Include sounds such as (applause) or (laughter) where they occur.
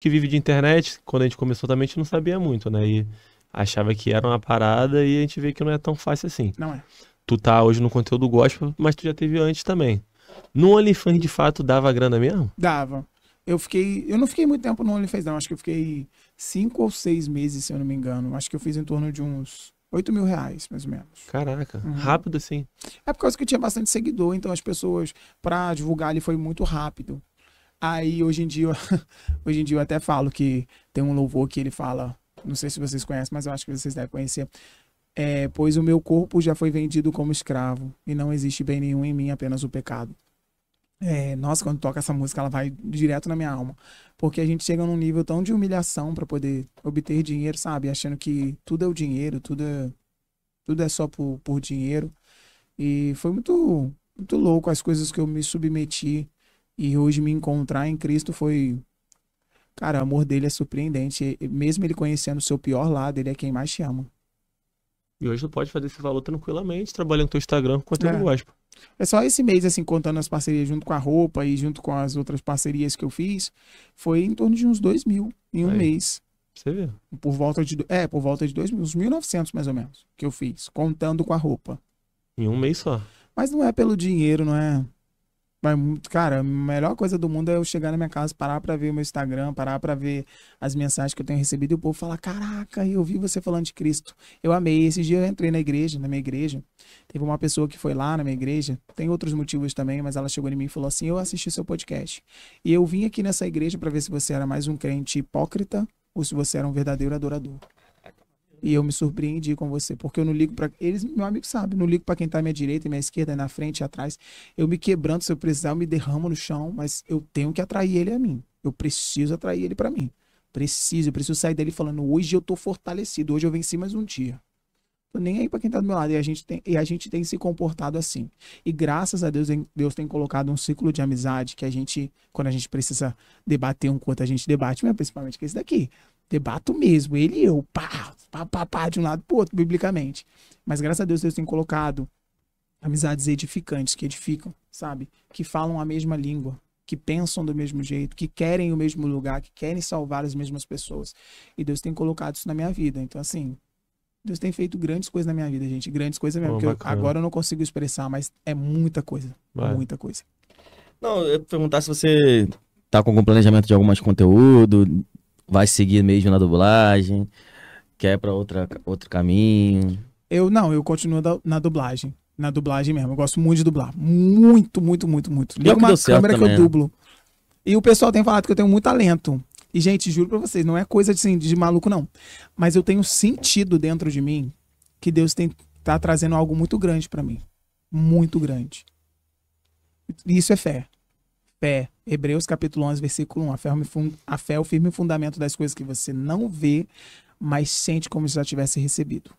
que vive de internet, quando a gente começou também, a gente não sabia muito, né? E achava que era uma parada e a gente vê que não é tão fácil assim. Não é. Tu tá hoje no conteúdo gospel, mas tu já teve antes também. No OnlyFans, de fato, dava grana mesmo? Dava. Eu fiquei. Eu não fiquei muito tempo no OnlyFans, não. Acho que eu fiquei cinco ou seis meses, se eu não me engano. Acho que eu fiz em torno de uns 8 mil reais, mais ou menos. Caraca, uhum. rápido assim. É por causa que eu tinha bastante seguidor, então as pessoas, para divulgar ele foi muito rápido. Aí hoje em dia, (laughs) hoje em dia eu até falo que tem um louvor que ele fala, não sei se vocês conhecem, mas eu acho que vocês devem conhecer. É, pois o meu corpo já foi vendido como escravo e não existe bem nenhum em mim, apenas o pecado. É, nossa, quando toca essa música, ela vai direto na minha alma. Porque a gente chega num nível tão de humilhação para poder obter dinheiro, sabe? Achando que tudo é o dinheiro, tudo é, tudo é só por, por dinheiro. E foi muito, muito louco as coisas que eu me submeti e hoje me encontrar em Cristo foi. Cara, o amor dele é surpreendente. Mesmo ele conhecendo o seu pior lado, ele é quem mais te ama. E hoje tu pode fazer esse valor tranquilamente, trabalhando no teu Instagram com conteúdo é. gospel. É só esse mês, assim, contando as parcerias junto com a roupa e junto com as outras parcerias que eu fiz, foi em torno de uns dois mil em um Aí. mês. Você vê. Por volta de, é, por volta de dois mil, uns 1.900 mais ou menos, que eu fiz, contando com a roupa. Em um mês só. Mas não é pelo dinheiro, não é? Mas, cara, a melhor coisa do mundo é eu chegar na minha casa, parar para ver o meu Instagram, parar para ver as mensagens que eu tenho recebido e o povo falar: Caraca, eu vi você falando de Cristo. Eu amei. esse dia eu entrei na igreja, na minha igreja. Teve uma pessoa que foi lá na minha igreja. Tem outros motivos também, mas ela chegou em mim e falou assim: Eu assisti seu podcast. E eu vim aqui nessa igreja para ver se você era mais um crente hipócrita ou se você era um verdadeiro adorador. E eu me surpreendi com você, porque eu não ligo para eles, meu amigo sabe, não ligo para quem tá à minha direita, à minha esquerda, na frente, atrás. Eu me quebrando, se eu precisar, eu me derramo no chão, mas eu tenho que atrair ele a mim. Eu preciso atrair ele para mim. Preciso, eu preciso sair dele falando, hoje eu tô fortalecido, hoje eu venci mais um dia. Tô nem aí para quem tá do meu lado e a gente tem e a gente tem se comportado assim. E graças a Deus, Deus tem colocado um ciclo de amizade que a gente quando a gente precisa debater um quanto a gente debate, mas principalmente que esse daqui. Debato mesmo, ele e eu, pá, pá, tá, pá, tá, pá, tá, de um lado pro outro, biblicamente. Mas graças a Deus, Deus tem colocado amizades edificantes, que edificam, sabe? Que falam a mesma língua, que pensam do mesmo jeito, que querem o mesmo lugar, que querem salvar as mesmas pessoas. E Deus tem colocado isso na minha vida. Então, assim, Deus tem feito grandes coisas na minha vida, gente. Grandes coisas mesmo. Oh, que eu, agora eu não consigo expressar, mas é muita coisa. Vai. Muita coisa. Não, eu ia perguntar se você tá com algum planejamento de algum mais conteúdo, vai seguir mesmo na dublagem. Quer pra outra, outro caminho? Eu não, eu continuo da, na dublagem. Na dublagem mesmo. Eu gosto muito de dublar. Muito, muito, muito, muito. Liga é uma câmera também, que eu né? dublo. E o pessoal tem falado que eu tenho muito talento. E, gente, juro pra vocês, não é coisa de, assim, de maluco, não. Mas eu tenho sentido dentro de mim que Deus tem, tá trazendo algo muito grande para mim. Muito grande. E Isso é fé. Fé. Hebreus capítulo 11, versículo 1. A fé, é a fé é o firme fundamento das coisas que você não vê, mas sente como se já tivesse recebido.